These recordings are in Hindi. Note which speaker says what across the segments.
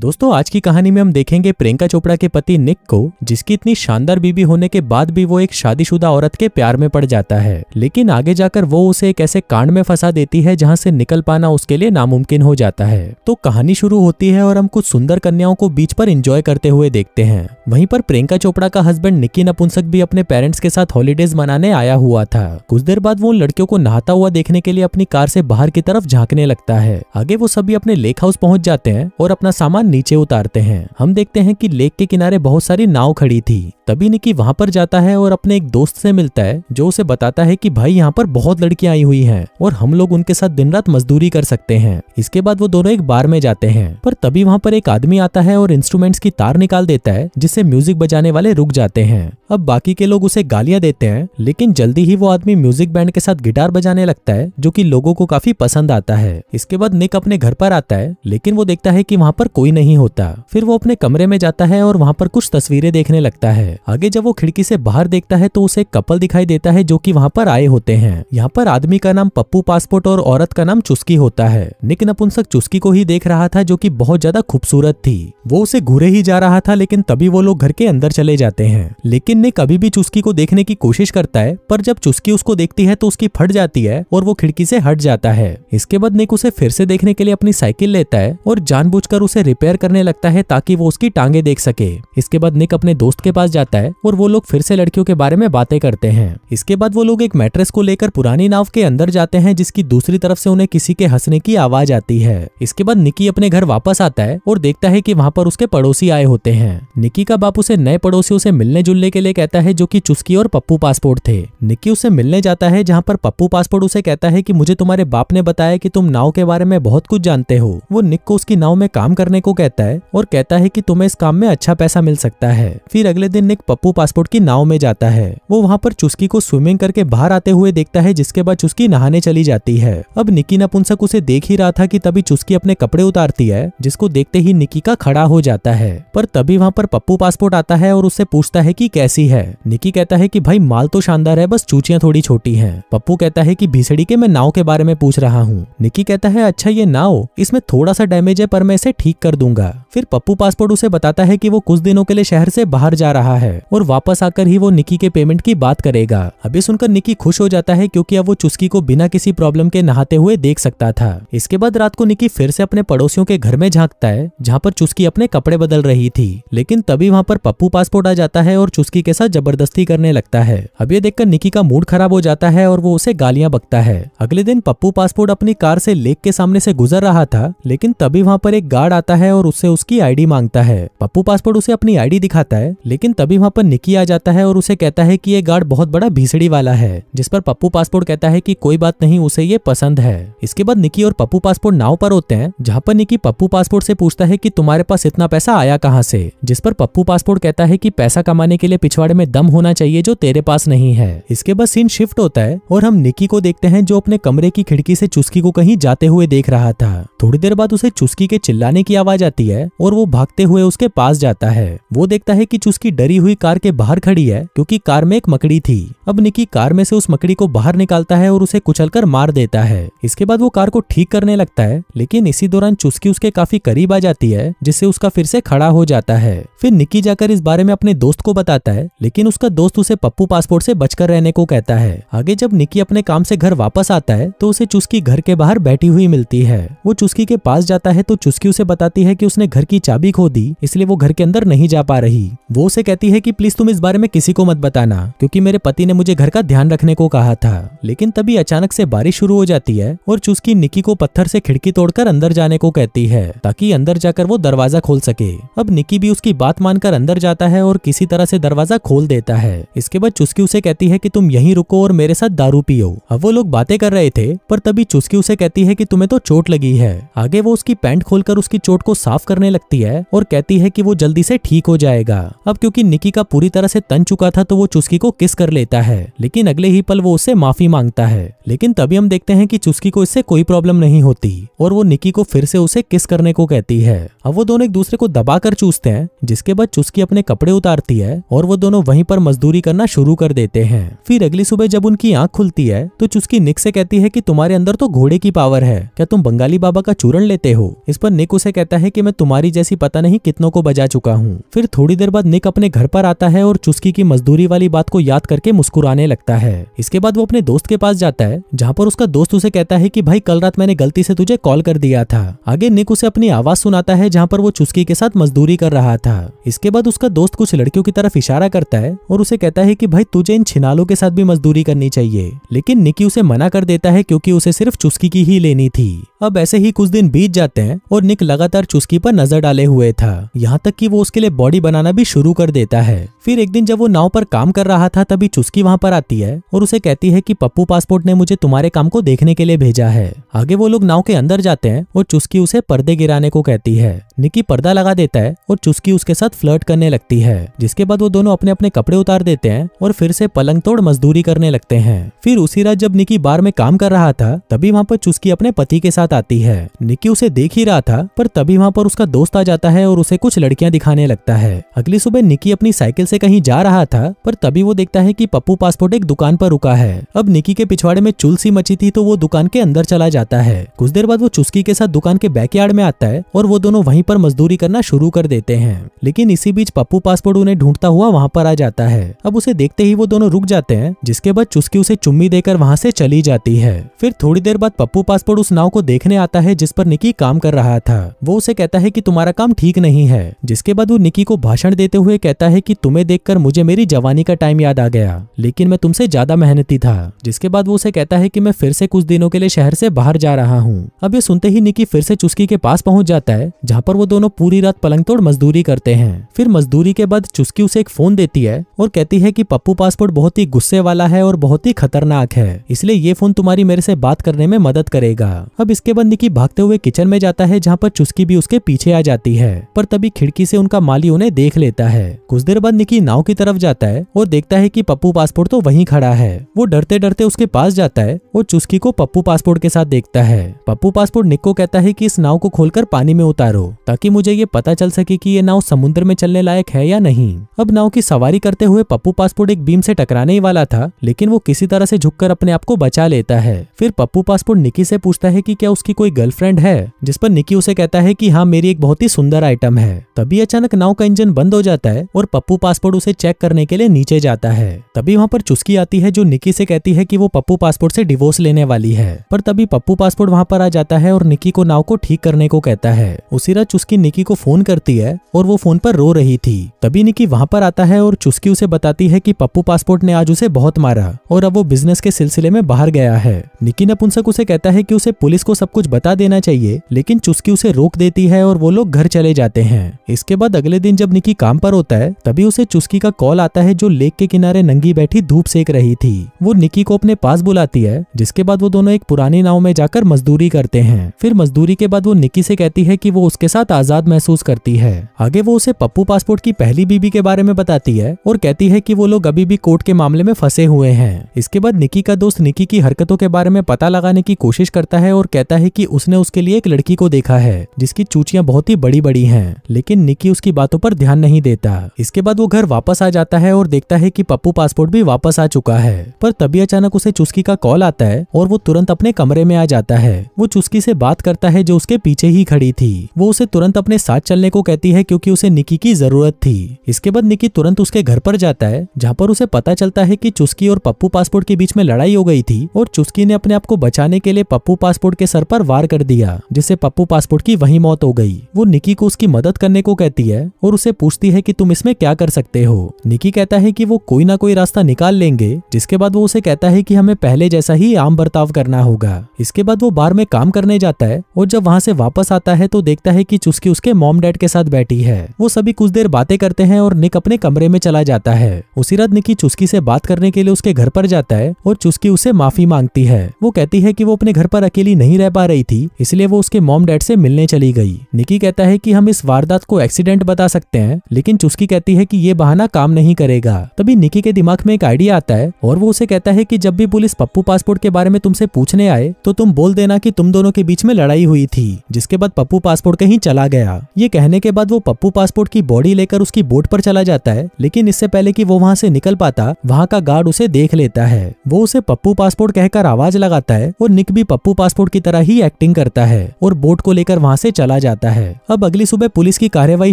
Speaker 1: दोस्तों आज की कहानी में हम देखेंगे प्रियंका चोपड़ा के पति निक को जिसकी इतनी शानदार बीबी होने के बाद भी वो एक शादीशुदा औरत के प्यार में पड़ जाता है लेकिन आगे जाकर वो उसे एक ऐसे कांड में फंसा देती है जहां से निकल पाना उसके लिए नामुमकिन हो जाता है तो कहानी शुरू होती है और हम कुछ सुंदर कन्याओं को बीच पर इंजॉय करते हुए देखते हैं वहीं पर प्रियंका चोपड़ा का हस्बैंड निकी नपुंसक भी अपने पेरेंट्स के साथ हॉलीडेज मनाने आया हुआ था कुछ देर बाद वो लड़कियों को नहाता हुआ देखने के लिए अपनी कार से बाहर की तरफ झांकने लगता है आगे वो सभी अपने लेक हाउस पहुंच जाते हैं और अपना सामान नीचे उतारते हैं हम देखते हैं कि लेक के किनारे बहुत सारी नाव खड़ी थी तभी निकी वहाँ पर जाता है और अपने एक दोस्त से मिलता है जो उसे बताता है कि भाई यहाँ पर बहुत लड़कियां आई हुई हैं और हम लोग उनके साथ दिन रात मजदूरी कर सकते हैं इसके बाद वो दोनों एक बार में जाते हैं पर तभी वहाँ पर एक आदमी आता है और इंस्ट्रूमेंट्स की तार निकाल देता है जिससे म्यूजिक बजाने वाले रुक जाते हैं अब बाकी के लोग उसे गालियां देते हैं लेकिन जल्दी ही वो आदमी म्यूजिक बैंड के साथ गिटार बजाने लगता है जो की लोगों को काफी पसंद आता है इसके बाद निक अपने घर पर आता है लेकिन वो देखता है की वहाँ पर कोई नहीं होता फिर वो अपने कमरे में जाता है और वहाँ पर कुछ तस्वीरें देखने लगता है आगे जब वो खिड़की से बाहर देखता है तो उसे कपल दिखाई देता है जो की वहाँ पर आए होते हैं यहाँ पर आदमी का नाम पप्पू पासपोर्ट और औरत का नाम चुस्की होता है निक नपुंसक चुस्की को ही देख रहा था जो की बहुत ज्यादा खूबसूरत थी वो उसे घूरे ही जा रहा था लेकिन तभी वो लोग घर के अंदर चले जाते हैं लेकिन निक अभी भी चुस्की को देखने की कोशिश करता है पर जब चुस्की उसको देखती है तो उसकी फट जाती है और वो खिड़की से हट जाता है इसके बाद निक उसे फिर से देखने के लिए अपनी साइकिल लेता है और जानबूझकर उसे रिपेयर करने लगता है ताकि वो उसकी टांगे देख सके इसके बाद निक अपने दोस्त के पास जाता है और वो लोग फिर से लड़कियों के बारे में बातें करते हैं इसके बाद वो लोग एक मैट्रेस को लेकर पुरानी नाव के अंदर जाते हैं जिसकी दूसरी तरफ से उन्हें किसी के हंसने की आवाज आती है इसके बाद निकी अपने घर वापस आता है और देखता है की वहाँ पर उसके पड़ोसी आए होते हैं निकी का बाप उसे नए पड़ोसियों से मिलने जुलने के लिए कहता है जो की चुस्की और पप्पू पासपोर्ट थे निकी उसे मिलने जाता है जहाँ पर पप्पू पासपोर्ट उसे कहता है की मुझे तुम्हारे बाप ने बताया की तुम नाव के बारे में बहुत कुछ जानते हो वो निक को उसकी नाव में काम करने को को कहता है और कहता है कि तुम्हें इस काम में अच्छा पैसा मिल सकता है फिर अगले दिन निक पप्पू पासपोर्ट की नाव में जाता है वो वहाँ पर चुस्की को स्विमिंग करके बाहर आते हुए देखता है जिसके बाद चुस्की नहाने चली जाती है अब निकी नपुंसक उसे देख ही रहा था की तभी चुस्की अपने कपड़े उतारती है जिसको देखते ही निकी का खड़ा हो जाता है पर तभी वहाँ पर पप्पू पासपोर्ट आता है और उससे पूछता है की कैसी है निकी कहता है की भाई माल तो शानदार है बस चूचियाँ थोड़ी छोटी है पप्पू कहता है की भीसड़ी के मैं नाव के बारे में पूछ रहा हूँ निकी कहता है अच्छा ये नाव इसमें थोड़ा सा डैमेज है पर मैं इसे ठीक कर दूंगा फिर पप्पू पासपोर्ट उसे बताता है कि वो कुछ दिनों के लिए शहर से बाहर जा रहा है और वापस आकर ही वो निकी के पेमेंट की बात करेगा अभी सुनकर निकी खुश हो जाता है क्योंकि अब वो चुस्की को बिना किसी प्रॉब्लम के नहाते हुए देख सकता था इसके बाद रात को निकी फिर से अपने पड़ोसियों के घर में झांकता है जहाँ पर चुस्की अपने कपड़े बदल रही थी लेकिन तभी वहाँ पर पप्पू पासपोर्ट आ जाता है और चुस्की के साथ जबरदस्ती करने लगता है अब ये देखकर निकी का मूड खराब हो जाता है और वो उसे गालियां बकता है अगले दिन पप्पू पासपोर्ट अपनी कार से लेक के सामने से गुजर रहा था लेकिन तभी वहाँ पर एक गार्ड आता है है और उससे उसकी आईडी मांगता है पप्पू पासपोर्ट उसे अपनी आईडी दिखाता है लेकिन तभी वहाँ पर निकी आ जाता है और उसे कहता है की ये गार्ड बहुत बड़ा भीसड़ी वाला है जिस पर पप्पू पासपोर्ट कहता है की कोई बात नहीं उसे ये पसंद है इसके बाद निकी और पप्पू पासपोर्ट नाव पर होते हैं जहाँ पर निकी पप्पू पासपोर्ट से पूछता है की तुम्हारे पास इतना पैसा आया कहाँ से जिस पर पप्पू पासपोर्ट कहता है की पैसा कमाने के लिए पिछवाड़े में दम होना चाहिए जो तेरे पास नहीं है इसके बाद सीन शिफ्ट होता है और हम निकी को देखते हैं जो अपने कमरे की खिड़की से चुस्की को कहीं जाते हुए देख रहा था थोड़ी देर बाद उसे चुस्की के चिल्लाने की आवाज जाती है और वो भागते हुए उसके पास जाता है वो देखता है कि चुस्की डरी हुई कार के बाहर खड़ी है क्योंकि कार में एक मकड़ी थी अब निकी कार में से उस मकड़ी को बाहर निकालता है और उसे कुचल कर मार देता है इसके बाद वो कार को ठीक करने लगता है लेकिन इसी दौरान चुस्की उसके काफी करीब आ जाती है जिससे उसका फिर से खड़ा हो जाता है फिर निकी जाकर इस बारे में अपने दोस्त को बताता है लेकिन उसका दोस्त उसे पप्पू पासपोर्ट से बचकर रहने को कहता है आगे जब निकी अपने काम से घर वापस आता है तो उसे चुस्की घर के बाहर बैठी हुई मिलती है वो चुस्की के पास जाता है तो चुस्की उसे बताती है है कि उसने घर की चाबी खो दी इसलिए वो घर के अंदर नहीं जा पा रही वो उसे कहती है कि प्लीज तुम इस बारे में किसी को मत बताना क्योंकि मेरे पति ने मुझे घर का ध्यान रखने को कहा था लेकिन तभी अचानक से बारिश शुरू हो जाती है और चुस्की निकी को पत्थर से खिड़की तोड़कर अंदर जाने को कहती है ताकि अंदर जाकर वो दरवाजा खोल सके अब निकी भी उसकी बात मानकर अंदर जाता है और किसी तरह से दरवाजा खोल देता है इसके बाद चुस्की उसे कहती है की तुम यही रुको और मेरे साथ दारू पियो अब वो लोग बातें कर रहे थे पर तभी चुस्की उसे कहती है की तुम्हें तो चोट लगी है आगे वो उसकी पैंट खोलकर उसकी चोट को साफ करने लगती है और कहती है कि वो जल्दी से ठीक हो जाएगा अब क्योंकि निकी का पूरी तरह से तन चुका था तो वो चुस्की को किस कर लेता है लेकिन अगले ही पल वो उससे माफी मांगता है लेकिन तभी हम देखते हैं कि चुस्की को इससे कोई प्रॉब्लम नहीं होती और वो निकी को फिर से उसे किस करने को कहती है अब वो दोनों एक दूसरे को दबा कर चूसते हैं जिसके बाद चुस्की अपने कपड़े उतारती है और वो दोनों वहीं पर मजदूरी करना शुरू कर देते हैं फिर अगली सुबह जब उनकी आंख खुलती है तो चुस्की निक से कहती है कि तुम्हारे अंदर तो घोड़े की पावर है क्या तुम बंगाली बाबा का चूरण लेते हो इस पर निक उसे कहता है है कि मैं तुम्हारी जैसी पता नहीं कितनों को बजा चुका हूँ फिर थोड़ी देर बाद निक अपने घर पर आता है और चुस्की की मजदूरी वाली बात को याद करके मुस्कुराने लगता है इसके बाद वो अपने दोस्त के पास जाता है जहाँ पर उसका दोस्त उसे कहता है की भाई कल रात मैंने गलती से तुझे कॉल कर दिया था आगे निक उसे अपनी आवाज सुनाता है जहाँ पर वो चुस्की के साथ मजदूरी कर रहा था इसके बाद उसका दोस्त कुछ लड़कियों की तरफ इशारा करता है और उसे कहता है की भाई तुझे इन छिनालों के साथ भी मजदूरी करनी चाहिए लेकिन निकी उसे मना कर देता है क्योंकि उसे सिर्फ चुस्की की ही लेनी थी अब ऐसे ही कुछ दिन बीत जाते हैं और निक लगातार चुस्की पर नजर डाले हुए था यहाँ तक कि वो उसके लिए बॉडी बनाना भी शुरू कर देता है फिर एक दिन जब वो नाव पर काम कर रहा था तभी चुस्की वहाँ पर आती है और उसे कहती है कि पप्पू पासपोर्ट ने मुझे तुम्हारे काम को देखने के लिए भेजा है आगे वो लोग नाव के अंदर जाते हैं और चुस्की उसे पर्दे गिराने को कहती है निकी पर्दा लगा देता है और चुस्की उसके साथ फ्लर्ट करने लगती है जिसके बाद वो दोनों अपने अपने कपड़े उतार देते हैं और फिर से पलंग तोड़ मजदूरी करने लगते हैं फिर उसी रात जब निकी बार में काम कर रहा था तभी वहाँ पर चुस्की अपने पति के साथ आती है निकी उसे देख ही रहा था पर तभी तभी वहाँ पर उसका दोस्त आ जाता है और उसे कुछ लड़कियाँ दिखाने लगता है अगली सुबह निकी अपनी साइकिल से कहीं जा रहा था पर तभी वो देखता है कि पप्पू पासपोर्ट एक दुकान पर रुका है अब निकी के पिछवाड़े में चुल मची थी तो वो दुकान के अंदर चला जाता है कुछ देर बाद वो चुस्की के साथ दुकान के बैक में आता है और वो दोनों वहीं पर मजदूरी करना शुरू कर देते हैं लेकिन इसी बीच पप्पू पासपोर्ट उन्हें ढूंढता हुआ वहाँ पर आ जाता है अब उसे देखते ही वो दोनों रुक जाते हैं जिसके बाद चुस्की उसे चुम्मी देकर वहाँ से चली जाती है फिर थोड़ी देर बाद पप्पू पासपोर्ट उस नाव को देखने आता है जिस पर निकी काम कर रहा था वो उसे कहता है कि तुम्हारा काम ठीक नहीं है जिसके बाद वो निकी को भाषण देते हुए कहता है कि तुम्हें देखकर मुझे मेरी जवानी का टाइम याद आ गया लेकिन मैं तुमसे ज्यादा मेहनती था जिसके बाद वो उसे कहता है कि मैं फिर से कुछ दिनों के लिए शहर से बाहर जा रहा हूँ अब ये सुनते ही निकी फिर से चुस्की के पास पहुँच जाता है जहाँ पर वो दोनों पूरी रात पलंग तोड़ मजदूरी करते हैं फिर मजदूरी के बाद चुस्की उसे एक फोन देती है और कहती है की पप्पू पासपोर्ट बहुत ही गुस्से वाला है और बहुत ही खतरनाक है इसलिए ये फोन तुम्हारी मेरे से बात करने में मदद करेगा अब इसके बाद निकी भागते हुए किचन में जाता है जहाँ पर चुस्की भी उसके पीछे आ जाती है पर तभी खिड़की से उनका माली उन्हें देख लेता है कुछ देर बाद निकी नाव की तरफ जाता है और देखता है की पप्पू पासपोर्ट तो वही खड़ा है वो डरते डरते उसके पास जाता है और चुस्की को पप्पू पासपोर्ट के साथ देखता है पप्पू पासपोर्ट निक को कहता है की इस नाव को खोलकर पानी में उतारो ताकि मुझे ये पता चल सके की ये नाव समुद्र में चलने लायक है या नहीं अब नाव की सवारी करते हुए पप्पू पासपोर्ट एक बीम से टकराने ही वाला था लेकिन वो किसी तरह से झुककर अपने आप को बचा लेता है फिर पप्पू पासपोर्ट निकी से पूछता है कि क्या उसकी कोई गर्लफ्रेंड है जिस पर निकी उसे कहता है कि कि हाँ मेरी एक बहुत ही सुंदर आइटम है तभी अचानक नाव का इंजन बंद हो जाता है और पप्पू पासपोर्ट उसे चेक करने के लिए नीचे जाता है तभी वहाँ पर चुस्की आती है जो निकी से कहती है कि वो पप्पू पासपोर्ट से डिवोर्स लेने वाली है पर तभी पप्पू पासपोर्ट वहाँ पर आ जाता है और निकी को नाव को ठीक करने को कहता है उसी रात चुस्की निकी को फोन करती है और वो फोन पर रो रही थी तभी निकी वहाँ पर आता है और चुस्की उसे बताती है की पप्पू पासपोर्ट ने आज उसे बहुत मारा और अब वो बिजनेस के सिलसिले में बाहर गया है निकी नपुंसक उसे कहता है की उसे पुलिस को सब कुछ बता देना चाहिए लेकिन चुस्की उसे रोक देती जाती है और वो लोग घर चले जाते हैं इसके बाद अगले दिन जब निकी काम पर होता है तभी उसे चुस्की का कॉल आता है जो लेक के किनारे नंगी बैठी धूप सेक रही थी वो निकी को अपने पास बुलाती है जिसके बाद वो दोनों एक पुरानी नाव में जाकर मजदूरी करते हैं फिर मजदूरी के बाद वो निकी से कहती है की वो उसके साथ आजाद महसूस करती है आगे वो उसे पप्पू पासपोर्ट की पहली बीबी के बारे में बताती है और कहती है की वो लोग अभी भी कोर्ट के मामले में फंसे हुए हैं इसके बाद निकी का दोस्त निकी की हरकतों के बारे में पता लगाने की कोशिश करता है और कहता है की उसने उसके लिए एक लड़की को देखा है जिसकी चूचियां बहुत ही बड़ी बड़ी हैं लेकिन निकी उसकी बातों पर ध्यान नहीं देता इसके बाद वो घर वापस आ जाता है और देखता है कि पप्पू पासपोर्ट भी वापस आ चुका है पर तभी अचानक उसे चुस्की का कॉल आता है और वो तुरंत अपने कमरे में आ जाता है वो चुस्की से बात करता है जो उसके पीछे ही खड़ी थी वो उसे तुरंत अपने साथ चलने को कहती है क्योंकि उसे निकी की जरूरत थी इसके बाद निकी तुरंत उसके घर पर जाता है जहाँ पर उसे पता चलता है की चुस्की और पप्पू पासपोर्ट के बीच में लड़ाई हो गई थी और चुस्की ने अपने आप को बचाने के लिए पप्पू पासपोर्ट के सर पर वार कर दिया जिससे पप्पू पासपोर्ट की वही मौत मौत हो गई वो निकी को उसकी मदद करने को कहती है और उसे पूछती है कि तुम इसमें क्या कर सकते हो निकी कहता है कि वो कोई ना कोई रास्ता निकाल लेंगे जिसके बाद वो उसे कहता है कि हमें पहले जैसा ही आम बर्ताव करना होगा इसके बाद वो बार में काम करने जाता है और जब वहाँ से वापस आता है तो देखता है की चुस्की उसके मॉम डैड के साथ बैठी है वो सभी कुछ देर बातें करते हैं और निक अपने कमरे में चला जाता है उसी रात निकी चुस्की से बात करने के लिए उसके घर पर जाता है और चुस्की उसे माफी मांगती है वो कहती है की वो अपने घर पर अकेली नहीं रह पा रही थी इसलिए वो उसके मॉम डैड से मिलने चली गई निकी कहता है कि हम इस वारदात को एक्सीडेंट बता सकते हैं लेकिन चुस्की कहती है कि ये बहाना काम नहीं करेगा तभी निकी के दिमाग में एक आइडिया आता है और वो उसे कहता है कि जब भी पुलिस पप्पू पासपोर्ट के बारे में तुमसे पूछने आए तो तुम बोल देना कि तुम दोनों के बीच में लड़ाई हुई थी जिसके बाद पप्पू पासपोर्ट कहीं चला गया ये कहने के बाद वो पप्पू पासपोर्ट की बॉडी लेकर उसकी बोट पर चला जाता है लेकिन इससे पहले की वो वहाँ से निकल पाता वहाँ का गार्ड उसे देख लेता है वो उसे पप्पू पासपोर्ट कहकर आवाज लगाता है और निक भी पप्पू पासपोर्ट की तरह ही एक्टिंग करता है और बोट को लेकर वहाँ से चला चला जाता है अब अगली सुबह पुलिस की कार्यवाही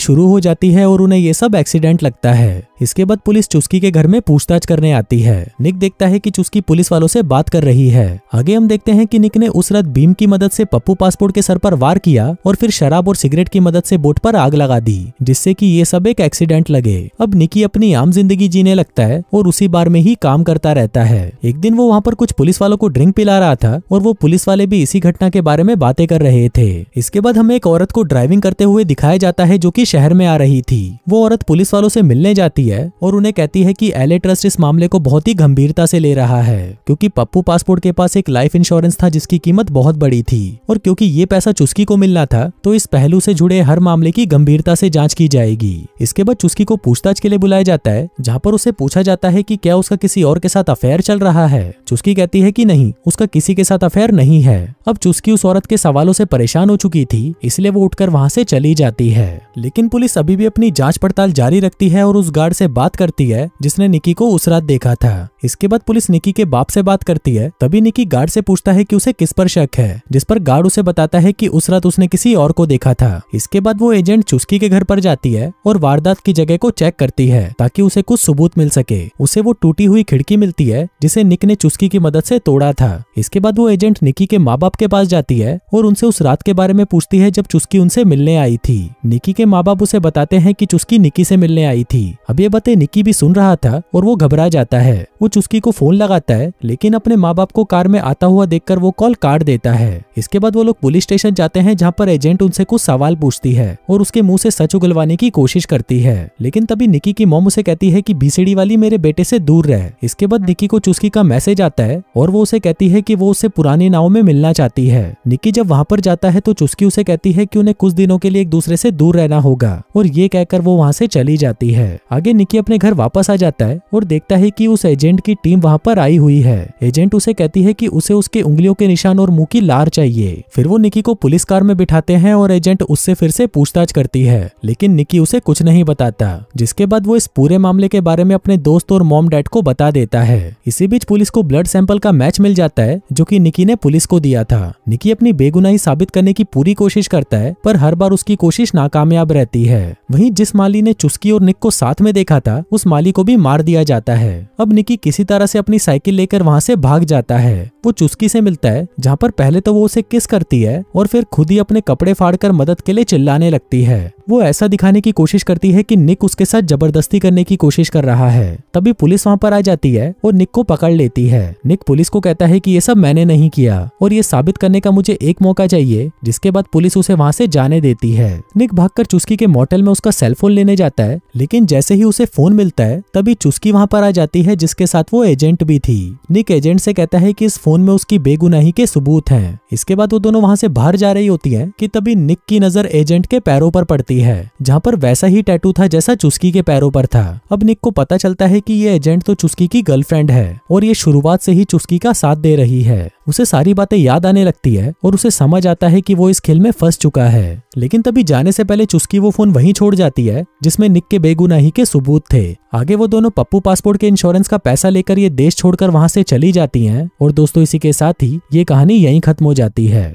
Speaker 1: शुरू हो जाती है और उन्हें ये सब एक्सीडेंट लगता है इसके बाद पुलिस चुस्की के घर में पूछताछ करने आती है निक देखता है कि चुस्की पुलिस वालों से बात कर रही है आगे हम देखते हैं कि निक ने उस रात भीम की मदद से पप्पू पासपोर्ट के सर पर वार किया और फिर शराब और सिगरेट की मदद से बोट पर आग लगा दी जिससे की ये सब एक एक्सीडेंट लगे अब निकी अपनी आम जिंदगी जीने लगता है और उसी बार में ही काम करता रहता है एक दिन वो वहाँ पर कुछ पुलिस वालों को ड्रिंक पिला रहा था और वो पुलिस वाले भी इसी घटना के बारे में बातें कर रहे थे इसके बाद हमें एक एक औरत को ड्राइविंग करते हुए दिखाया जाता है जो कि शहर में आ रही थी वो औरत पुलिस वालों से मिलने जाती है और उन्हें कहती है कि एलए ट्रस्ट इस मामले को बहुत ही गंभीरता से ले रहा है क्योंकि पप्पू पासपोर्ट के पास एक लाइफ इंश्योरेंस था जिसकी कीमत बहुत बड़ी थी और क्योंकि ये पैसा चुस्की को मिलना था तो इस पहलू से जुड़े हर मामले की गंभीरता से जांच की जाएगी इसके बाद चुस्की को पूछताछ के लिए बुलाया जाता है जहाँ पर उसे पूछा जाता है की क्या उसका किसी और के साथ अफेयर चल रहा है चुस्की कहती है की नहीं उसका किसी के साथ अफेयर नहीं है अब चुस्की उस औरत के सवालों से परेशान हो चुकी थी इसलिए वो उठकर वहां से चली जाती है लेकिन पुलिस अभी भी अपनी जांच पड़ताल जारी रखती है और उस गार्ड से बात करती है जिसने निकी को उस रात देखा था इसके बाद पुलिस निकी के बाप से बात करती है तभी निकी गार्ड से पूछता है कि उसे किस पर शक है जिस पर गार्ड उसे बताता है कि उस रात उसने किसी और को देखा था इसके बाद वो एजेंट चुस्की के घर पर जाती है और वारदात की जगह को चेक करती है ताकि उसे कुछ सबूत मिल सके उसे वो टूटी हुई खिड़की मिलती है जिसे निक ने चुस्की की मदद से तोड़ा था इसके बाद वो एजेंट निकी के माँ बाप के पास जाती है और उनसे उस रात के बारे में पूछती है जब जब चुस्की उनसे मिलने आई थी निकी के माँ बाप उसे बताते हैं कि चुस्की निकी से मिलने आई थी अब ये बातें निकी भी सुन रहा था और वो घबरा जाता है वो चुस्की को फोन लगाता है लेकिन अपने माँ बाप को कार में आता हुआ देख वो कॉल काट देता है इसके बाद वो लोग पुलिस स्टेशन जाते हैं जहाँ पर एजेंट उनसे कुछ सवाल पूछती है और उसके मुँह से सच उगलवाने की कोशिश करती है लेकिन तभी निकी की मोम उसे कहती है की भीसीडी वाली मेरे बेटे से दूर रहे इसके बाद निकी को चुस्की का मैसेज आता है और वो उसे कहती है कि वो उसे पुराने नाव में मिलना चाहती है निकी जब वहाँ पर जाता है तो चुस्की उसे कहती है कि उन्हें कुछ दिनों के लिए एक दूसरे से दूर रहना होगा और ये कहकर वो वहाँ से चली जाती है आगे निकी अपने घर वापस आ जाता है और देखता है की उस एजेंट की टीम वहाँ पर आई हुई है एजेंट उसे कहती है की उसे उसके उंगलियों के निशान और मुँह की लार चाहिए फिर वो निकी को पुलिस कार में बिठाते हैं और एजेंट उससे फिर से पूछताछ करती है लेकिन निकी उसे कुछ नहीं बताता जिसके बाद वो इस पूरे मामले के बारे में अपने दोस्त और मॉम डैड को बता देता है इसी बीच पुलिस को ब्लड सैंपल का मैच मिल जाता है जो कि निकी ने पुलिस को दिया था निकी अपनी बेगुनाही साबित करने की पूरी कोशिश कर करता है पर हर बार उसकी कोशिश नाकामयाब रहती है वहीं जिस माली ने चुस्की और निक को साथ में देखा था उस माली को भी मार दिया जाता है अब निकी किसी तरह से अपनी साइकिल लेकर वहाँ से भाग जाता है वो चुस्की से मिलता है जहाँ पर पहले तो वो उसे किस करती है और फिर खुद ही अपने कपड़े फाड़ मदद के लिए चिल्लाने लगती है वो ऐसा दिखाने की कोशिश करती है कि निक उसके साथ जबरदस्ती करने की कोशिश कर रहा है तभी पुलिस वहाँ पर आ जाती है और निक को पकड़ लेती है निक पुलिस को कहता है कि ये सब मैंने नहीं किया और ये साबित करने का मुझे एक मौका चाहिए जिसके बाद पुलिस उसे वहाँ से जाने देती है निक भागकर चुस्की के मोटल में उसका फोन लेने जाता है लेकिन जैसे ही उसे फोन मिलता है तभी चुस्की वहाँ पर आ जाती है जिसके साथ वो एजेंट भी थी निक एजेंट से कहता है की इस फोन में उसकी बेगुनाही के सबूत है इसके बाद वो दोनों वहाँ से बाहर जा रही होती है की तभी निक की नजर एजेंट के पैरों पर पड़ती जाती है जहाँ पर वैसा ही टैटू था जैसा चुस्की के पैरों पर था अब निक को पता चलता है की ये एजेंट तो चुस्की की गर्लफ्रेंड है और ये शुरुआत से ही चुस्की का साथ दे रही है उसे सारी बातें याद आने लगती है और उसे समझ आता है कि वो इस खेल में फंस चुका है लेकिन तभी जाने से पहले चुस्की वो फोन वहीं छोड़ जाती है जिसमें निक के बेगुनाही के सबूत थे आगे वो दोनों पप्पू पासपोर्ट के इंश्योरेंस का पैसा लेकर ये देश छोड़कर वहां से चली जाती हैं और दोस्तों इसी के साथ ही ये कहानी यहीं खत्म हो जाती है